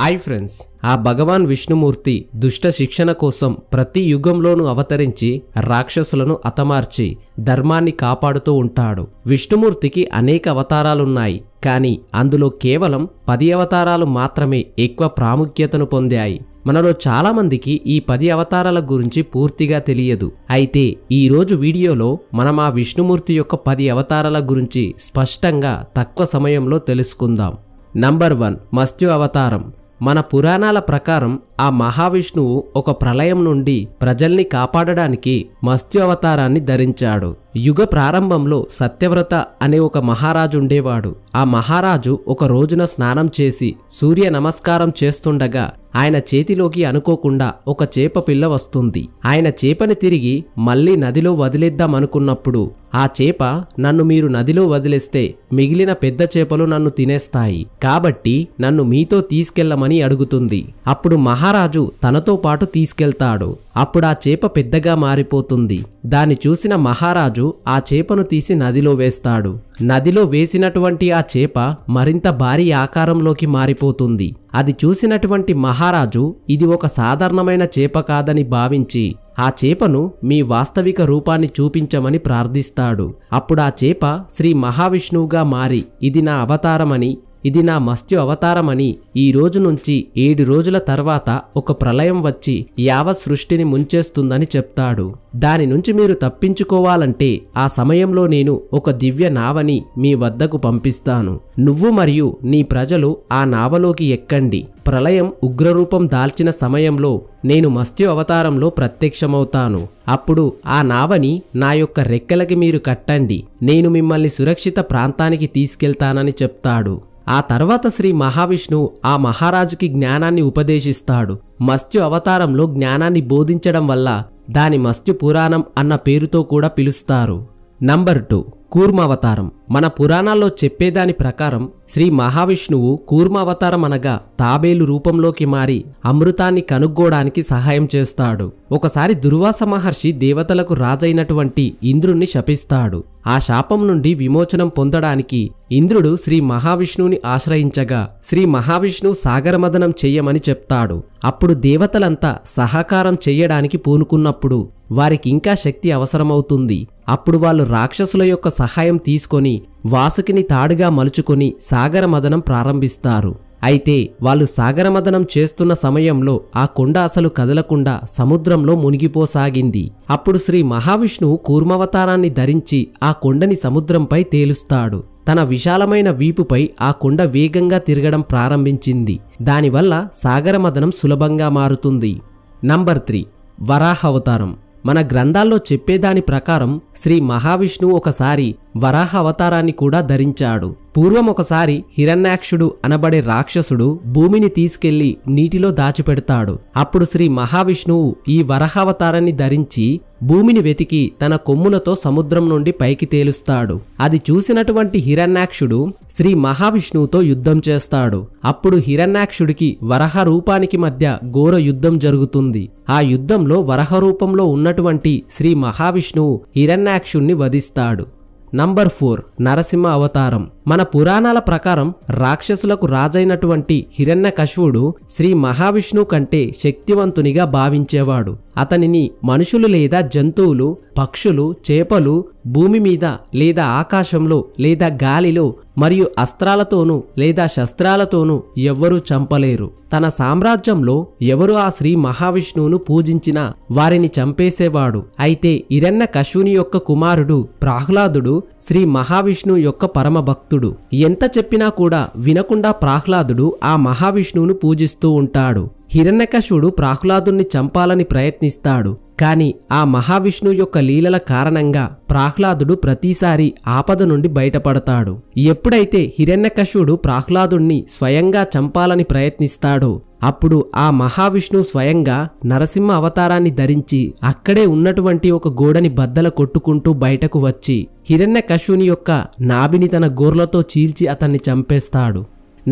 hi friends ఆ భగవాన్ విష్ణుమూర్తి దుష్ట శిక్షణ కోసం ప్రతి యుగంలోనూ అవతరించి రాక్షసులను అతమార్చి ధర్మాన్ని కాపాడుతూ ఉంటాడు విష్ణుమూర్తికి అనేక అవతారాలున్నాయి కానీ అందులో కేవలం పది అవతారాలు మాత్రమే ఎక్కువ ప్రాముఖ్యతను పొందాయి మనలో చాలామందికి ఈ పది అవతారాల గురించి పూర్తిగా తెలియదు అయితే ఈరోజు వీడియోలో మనం ఆ విష్ణుమూర్తి యొక్క పది అవతారాల గురించి స్పష్టంగా తక్కువ సమయంలో తెలుసుకుందాం నంబర్ వన్ మత్స్యు అవతారం మన పురాణాల ప్రకారం ఆ మహావిష్ణువు ఒక ప్రళయం నుండి ప్రజల్ని కాపాడడానికి మత్స్యావతారాన్ని అవతారాన్ని ధరించాడు యుగ ప్రారంభంలో సత్యవ్రత అనే ఒక మహారాజు ఉండేవాడు ఆ మహారాజు ఒక రోజున స్నానం చేసి సూర్య నమస్కారం చేస్తుండగా ఆయన చేతిలోకి అనుకోకుండా ఒక చేప పిల్ల వస్తుంది ఆయన చేపని తిరిగి మళ్ళీ నదిలో వదిలేద్దామనుకున్నప్పుడు ఆ చేప నన్ను మీరు నదిలో వదిలేస్తే మిగిలిన పెద్ద చేపలు నన్ను తినేస్తాయి కాబట్టి నన్ను మీతో తీసుకెళ్లమని అడుగుతుంది అప్పుడు మహారాజు తనతో పాటు తీసుకెళ్తాడు అప్పుడు ఆ చేప పెద్దగా మారిపోతుంది దాన్ని చూసిన మహారాజు ఆ చేపను తీసి నదిలో వేస్తాడు నదిలో వేసినటువంటి ఆ చేప మరింత భారీ ఆకారంలోకి మారిపోతుంది అది చూసినటువంటి మహారాజు ఇది ఒక సాధారణమైన చేప కాదని భావించి ఆ చేపను మీ వాస్తవిక రూపాన్ని చూపించమని ప్రార్థిస్తాడు అప్పుడు ఆ చేప శ్రీ మహావిష్ణువుగా మారి ఇది నా అవతారమని ఇది నా మత్స్య అవతారమని ఈ రోజు నుంచి ఏడు రోజుల తర్వాత ఒక ప్రళయం వచ్చి యావత్ సృష్టిని ముంచేస్తుందని చెప్తాడు దాని నుంచి మీరు తప్పించుకోవాలంటే ఆ సమయంలో నేను ఒక దివ్య నావని మీ వద్దకు పంపిస్తాను నువ్వు మరియు నీ ప్రజలు ఆ నావలోకి ఎక్కండి ప్రళయం ఉగ్రరూపం దాల్చిన సమయంలో నేను మత్స్య అవతారంలో ప్రత్యక్షమవుతాను అప్పుడు ఆ నావని నా యొక్క రెక్కలకి మీరు కట్టండి నేను మిమ్మల్ని సురక్షిత ప్రాంతానికి తీసుకెళ్తానని చెప్తాడు ఆ తర్వాత శ్రీ మహావిష్ణువు ఆ మహారాజుకి జ్ఞానాన్ని ఉపదేశిస్తాడు మత్స్యు అవతారంలో జ్ఞానాన్ని బోధించడం వల్ల దాని మత్స్యు పురాణం అన్న పేరుతో కూడా పిలుస్తారు నంబర్ టూ కూర్మావతారం మన పురాణాల్లో చెప్పేదాని ప్రకారం శ్రీ మహావిష్ణువు కూర్మావతారం అనగా తాబేలు రూపంలోకి మారి అమృతాన్ని కనుగోడానికి సహాయం చేస్తాడు ఒకసారి దుర్వాస మహర్షి దేవతలకు రాజైనటువంటి ఇంద్రుణ్ణి శపిస్తాడు ఆ శాపం నుండి విమోచనం పొందడానికి ఇంద్రుడు శ్రీ మహావిష్ణువుని ఆశ్రయించగా శ్రీ మహావిష్ణువు సాగరమదనం చెయ్యమని చెప్తాడు అప్పుడు దేవతలంతా సహకారం చెయ్యడానికి పూనుకున్నప్పుడు వారికింకా శక్తి అవసరమవుతుంది అప్పుడు వాళ్ళు రాక్షసుల యొక్క సహాయం తీసుకొని వాసుకిని తాడుగా మలుచుకొని సాగరమదనం ప్రారంభిస్తారు అయితే వాళ్ళు సాగరమదనం చేస్తున్న సమయంలో ఆ కొండ అసలు కదలకుండా సముద్రంలో మునిగిపోసాగింది అప్పుడు శ్రీ మహావిష్ణువు కూర్మవతారాన్ని ధరించి ఆ కొండని సముద్రంపై తేలుస్తాడు తన విశాలమైన వీపుపై ఆ కొండ వేగంగా తిరగడం ప్రారంభించింది దానివల్ల సాగరమదనం సులభంగా మారుతుంది నంబర్ త్రీ వరాహ అవతారం మన గ్రంథాల్లో చెప్పేదాని ప్రకారం శ్రీ మహావిష్ణువు ఒకసారి వరాహ అవతారాన్ని కూడా ధరించాడు పూర్వం ఒకసారి హిరణ్యాక్షుడు అనబడే రాక్షసుడు భూమిని తీసుకెళ్లి నీటిలో దాచిపెడతాడు అప్పుడు శ్రీ మహావిష్ణువు ఈ వరహావతారాన్ని ధరించి భూమిని వెతికి తన కొమ్ములతో సముద్రం నుండి పైకి తేలుస్తాడు అది చూసినటువంటి హిరణ్యాక్షుడు శ్రీ మహావిష్ణువుతో యుద్ధం చేస్తాడు అప్పుడు హిరణ్యాక్షుడికి వరహ రూపానికి మధ్య ఘోర యుద్ధం జరుగుతుంది ఆ యుద్ధంలో వరహ రూపంలో ఉన్నటువంటి శ్రీ మహావిష్ణువు హిరణ్యాక్షుణ్ణి వధిస్తాడు నంబర్ ఫోర్ నరసింహ అవతారం మన పురాణాల ప్రకారం రాక్షసులకు రాజైనటువంటి హిరణ్య శ్రీ మహావిష్ణువు కంటే శక్తివంతునిగా భావించేవాడు అతనిని మనుషులు లేదా జంతువులు పక్షులు చేపలు భూమి మీద లేదా ఆకాశంలో లేదా గాలిలో మరియు అస్త్రాలతోనూ లేదా శస్త్రాలతోనూ ఎవ్వరూ చంపలేరు తన సామ్రాజ్యంలో ఎవరు ఆ శ్రీ మహావిష్ణువును పూజించినా వారిని చంపేసేవాడు అయితే ఇరన్న కశుని యొక్క కుమారుడు ప్రాహ్లాదుడు శ్రీ మహావిష్ణువు యొక్క పరమభక్తుడు ఎంత చెప్పినా కూడా వినకుండా ప్రాహ్లాదుడు ఆ మహావిష్ణువును పూజిస్తూ ఉంటాడు హిరణ్యకశుడు ప్రాహ్లాదుణ్ణి చంపాలని ప్రయత్నిస్తాడు కాని ఆ మహావిష్ణువు యొక్క లీలల కారణంగా ప్రాహ్లాదుడు ప్రతిసారి ఆపద నుండి బయటపడతాడు ఎప్పుడైతే హిరణ్యకశుడు ప్రాహ్లాదుణ్ణి స్వయంగా చంపాలని ప్రయత్నిస్తాడో అప్పుడు ఆ మహావిష్ణువు స్వయంగా నరసింహ అవతారాన్ని ధరించి అక్కడే ఉన్నటువంటి ఒక గోడని బద్దల కొట్టుకుంటూ బయటకు వచ్చి హిరణ్యకశుని యొక్క నాభిని తన గోర్లతో చీల్చి అతన్ని చంపేస్తాడు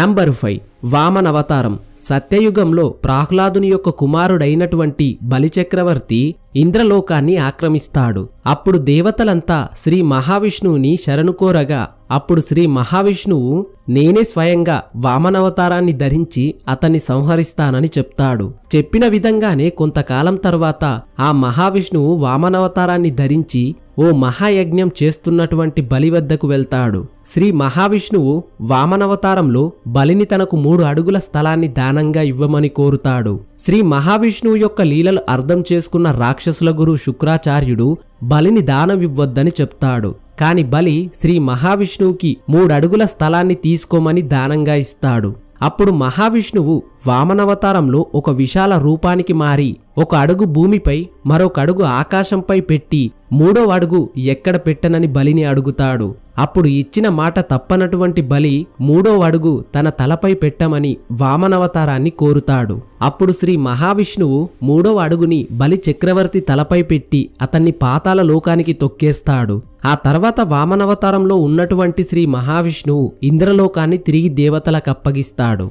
నంబర్ ఫైవ్ వామన అవతారం సత్యయుగంలో ప్రాహ్లాదుని యొక్క కుమారుడైనటువంటి బలిచక్రవర్తి ఇంద్రలోకాన్ని ఆక్రమిస్తాడు అప్పుడు దేవతలంతా శ్రీ మహావిష్ణువుని శరణుకోరగా అప్పుడు శ్రీ మహావిష్ణువు నేనే స్వయంగా వామనవతారాన్ని ధరించి అతన్ని సంహరిస్తానని చెప్తాడు చెప్పిన విధంగానే కొంతకాలం తర్వాత ఆ మహావిష్ణువు వామనవతారాన్ని ధరించి ఓ మహాయజ్ఞం చేస్తున్నటువంటి బలి వద్దకు వెళ్తాడు శ్రీ మహావిష్ణువు వామనవతారంలో బలిని తనకు మూడు అడుగుల స్థలాన్ని దానంగా ఇవ్వమని కోరుతాడు శ్రీ మహావిష్ణువు యొక్క లీలలు అర్థం చేసుకున్న రాక్షసుల గురు శుక్రాచార్యుడు బలిని దానమివ్వద్దని చెప్తాడు కాని బలి శ్రీ మహావిష్ణువుకి మూడడుగుల స్థలాన్ని తీసుకోమని దానంగా ఇస్తాడు అప్పుడు మహావిష్ణువు వామనవతారంలో ఒక విశాల రూపానికి మారి ఒక అడుగు భూమిపై మరొక అడుగు ఆకాశంపై పెట్టి మూడో అడుగు ఎక్కడ పెట్టనని బలిని అడుగుతాడు అప్పుడు ఇచ్చిన మాట తప్పనటువంటి బలి మూడో అడుగు తన తలపై పెట్టమని వామనవతారాన్ని కోరుతాడు అప్పుడు శ్రీ మహావిష్ణువు మూడో అడుగుని బలి చక్రవర్తి తలపై పెట్టి అతన్ని పాతాల లోకానికి తొక్కేస్తాడు ఆ తర్వాత వామనవతారంలో ఉన్నటువంటి శ్రీ మహావిష్ణువు ఇంద్రలోకాన్ని తిరిగి దేవతలకు అప్పగిస్తాడు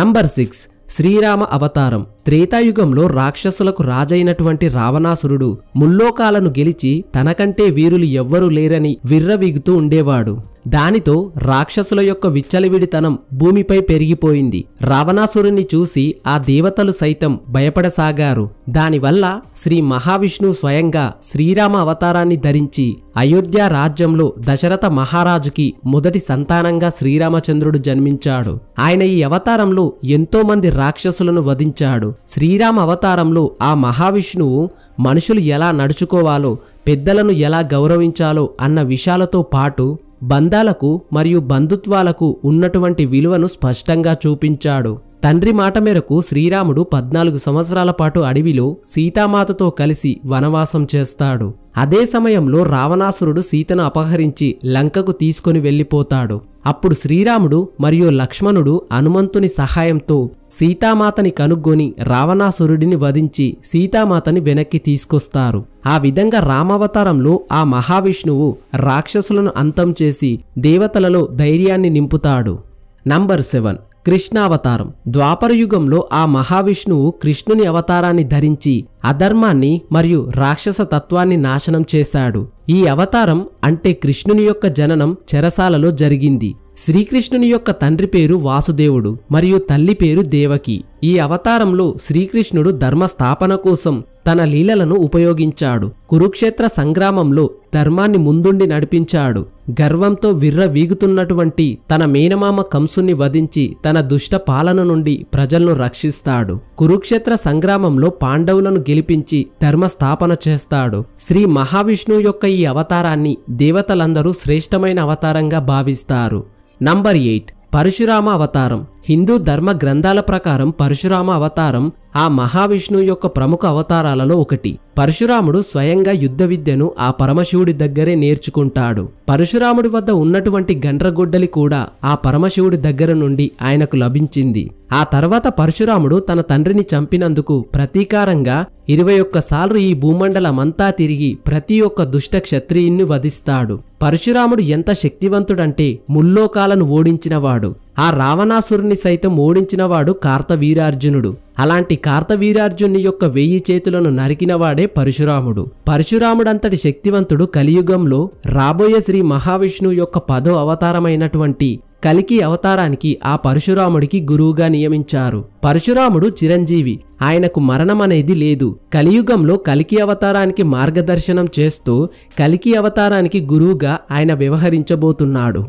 నంబర్ సిక్స్ శ్రీరామ అవతారం త్రేతాయుగంలో రాక్షసులకు రాజైనటువంటి రావణాసురుడు ముల్లోకాలను గెలిచి తనకంటే వీరులు ఎవ్వరూ లేరని విర్రవీగుతూ ఉండేవాడు దానితో రాక్షసుల యొక్క విచ్చలవిడితనం భూమిపై పెరిగిపోయింది రావణాసురుణ్ణి చూసి ఆ దేవతలు సైతం భయపడసాగారు దానివల్ల శ్రీ మహావిష్ణు స్వయంగా శ్రీరామ అవతారాన్ని ధరించి అయోధ్య రాజ్యంలో దశరథ మహారాజుకి మొదటి సంతానంగా శ్రీరామచంద్రుడు జన్మించాడు ఆయన ఈ అవతారంలో ఎంతోమంది రాక్షసులను వధించాడు శ్రీరామ అవతారంలో ఆ మహావిష్ణువు మనుషులు ఎలా నడుచుకోవాలో పెద్దలను ఎలా గౌరవించాలో అన్న విషయాలతో పాటు బంధాలకు మరియు బంధుత్వాలకు ఉన్నటువంటి విలువను స్పష్టంగా చూపించాడు తండ్రి మాట మేరకు శ్రీరాముడు పద్నాలుగు సంవత్సరాల పాటు అడవిలో సీతామాతతో కలిసి వనవాసం చేస్తాడు అదే సమయంలో రావణాసురుడు సీతను అపహరించి లంకకు తీసుకుని వెళ్ళిపోతాడు అప్పుడు శ్రీరాముడు మరియు లక్ష్మణుడు హనుమంతుని సహాయంతో సీతామాతని కనుగొని రావణాసురుడిని వధించి సీతామాతని వెనక్కి తీసుకొస్తారు ఆ విధంగా రామావతారంలో ఆ మహావిష్ణువు రాక్షసులను అంతం చేసి దేవతలలో ధైర్యాన్ని నింపుతాడు నంబర్ సెవెన్ కృష్ణావతారం ద్వాపర యుగంలో ఆ మహావిష్ణువు కృష్ణుని అవతారాన్ని ధరించి అధర్మాన్ని మరియు రాక్షస తత్వాన్ని నాశనం చేశాడు ఈ అవతారం అంటే కృష్ణుని యొక్క జననం చెరసాలలో జరిగింది శ్రీకృష్ణుని యొక్క తండ్రి పేరు వాసుదేవుడు మరియు తల్లి పేరు దేవకి ఈ అవతారంలో శ్రీకృష్ణుడు ధర్మ స్థాపన కోసం తన లీలలను ఉపయోగించాడు కురుక్షేత్ర సంగ్రామంలో ధర్మాన్ని ముందుండి నడిపించాడు గర్వంతో విర్ర వీగుతున్నటువంటి తన మేనమామ కంసుని వధించి తన దుష్ట పాలన నుండి ప్రజలను రక్షిస్తాడు కురుక్షేత్ర సంగ్రామంలో పాండవులను గెలిపించి ధర్మ స్థాపన చేస్తాడు శ్రీ మహావిష్ణువు యొక్క ఈ అవతారాన్ని దేవతలందరూ శ్రేష్టమైన అవతారంగా భావిస్తారు నంబర్ ఎయిట్ పరశురామ అవతారం హిందూ ధర్మ గ్రంథాల ప్రకారం పరశురామ అవతారం ఆ మహావిష్ణువు యొక్క ప్రముఖ అవతారాలలో ఒకటి పరశురాముడు స్వయంగా యుద్ధ విద్యను ఆ పరమశివుడి దగ్గరే నేర్చుకుంటాడు పరశురాముడి వద్ద ఉన్నటువంటి గండ్రగొడ్డలి కూడా ఆ పరమశివుడి దగ్గర నుండి ఆయనకు లభించింది ఆ తర్వాత పరశురాముడు తన తండ్రిని చంపినందుకు ప్రతీకారంగా ఇరవై ఒక్కసార్లు ఈ భూమండలమంతా తిరిగి ప్రతి ఒక్క దుష్ట క్షత్రియుణ్ణి వధిస్తాడు పరశురాముడు ఎంత శక్తివంతుడంటే ముల్లోకాలను ఓడించినవాడు ఆ రావణాసురుని సైతం ఓడించినవాడు కార్తవీరార్జునుడు అలాంటి కార్తవీరార్జుని యొక్క వెయ్యి చేతులను నరికినవాడే పరశురాముడు పరశురాముడంతటి శక్తివంతుడు కలియుగంలో రాబోయే శ్రీ మహావిష్ణువు యొక్క పదో అవతారమైనటువంటి కలికి అవతారానికి ఆ పరశురాముడికి గురువుగా నియమించారు పరశురాముడు చిరంజీవి ఆయనకు మరణం అనేది లేదు కలియుగంలో కలికి అవతారానికి మార్గదర్శనం చేస్తూ కలికి అవతారానికి గురువుగా ఆయన వ్యవహరించబోతున్నాడు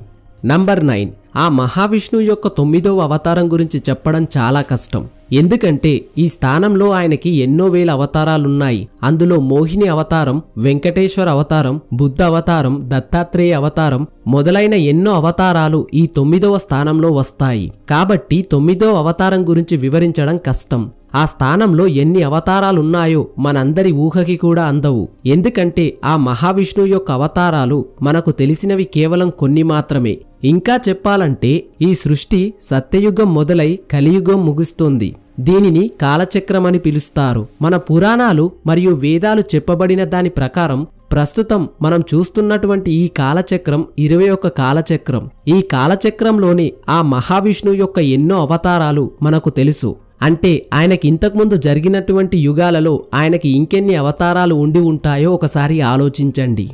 నంబర్ నైన్ ఆ మహావిష్ణువు యొక్క తొమ్మిదవ అవతారం గురించి చెప్పడం చాలా కష్టం ఎందుకంటే ఈ స్థానంలో ఆయనకి ఎన్నో వేల అవతారాలున్నాయి అందులో మోహిని అవతారం వెంకటేశ్వర అవతారం బుద్ధ అవతారం దత్తాత్రేయ అవతారం మొదలైన ఎన్నో అవతారాలు ఈ తొమ్మిదవ స్థానంలో వస్తాయి కాబట్టి తొమ్మిదవ అవతారం గురించి వివరించడం కష్టం ఆ స్థానంలో ఎన్ని అవతారాలున్నాయో మనందరి ఊహకి కూడా అందవు ఎందుకంటే ఆ మహావిష్ణువు యొక్క అవతారాలు మనకు తెలిసినవి కేవలం కొన్ని మాత్రమే ఇంకా చెప్పాలంటే ఈ సృష్టి సత్యయుగం మొదలై కలియుగం ముగుస్తోంది దీనిని కాలచక్రమని పిలుస్తారు మన పురాణాలు మరియు వేదాలు చెప్పబడిన దాని ప్రకారం ప్రస్తుతం మనం చూస్తున్నటువంటి ఈ కాలచక్రం ఇరవై ఒక కాలచక్రం ఈ కాలచక్రంలోని ఆ మహావిష్ణు యొక్క ఎన్నో అవతారాలు మనకు తెలుసు అంటే ఆయనకి ఇంతకుముందు జరిగినటువంటి యుగాలలో ఆయనకి ఇంకెన్ని అవతారాలు ఉండి ఉంటాయో ఒకసారి ఆలోచించండి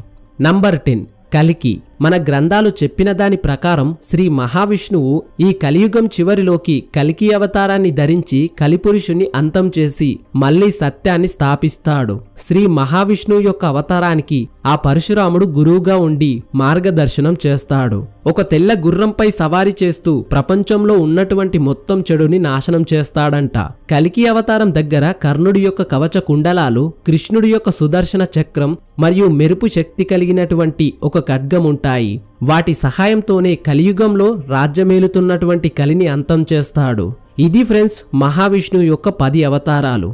నంబర్ టెన్ కలికి మన గ్రంథాలు చెప్పిన దాని ప్రకారం శ్రీ మహావిష్ణువు ఈ కలియుగం చివరిలోకి కలికి అవతారాన్ని ధరించి కలిపురుషుణ్ణి అంతం చేసి మళ్లీ సత్యాన్ని స్థాపిస్తాడు శ్రీ మహావిష్ణువు యొక్క అవతారానికి ఆ పరశురాముడు గురువుగా ఉండి మార్గదర్శనం చేస్తాడు ఒక తెల్ల గుర్రంపై సవారీ చేస్తూ ప్రపంచంలో ఉన్నటువంటి మొత్తం చెడుని నాశనం చేస్తాడంట కలికి అవతారం దగ్గర కర్ణుడి యొక్క కవచ కుండలాలు కృష్ణుడి యొక్క సుదర్శన చక్రం మరియు మెరుపు శక్తి కలిగినటువంటి ఒక ఖడ్గముంటాయి ఉంటాయి వాటి సహాయంతోనే కలియుగంలో రాజ్యమేలుతున్నటువంటి కలిని అంతం చేస్తాడు ఇది ఫ్రెండ్స్ మహావిష్ణువు యొక్క పది అవతారాలు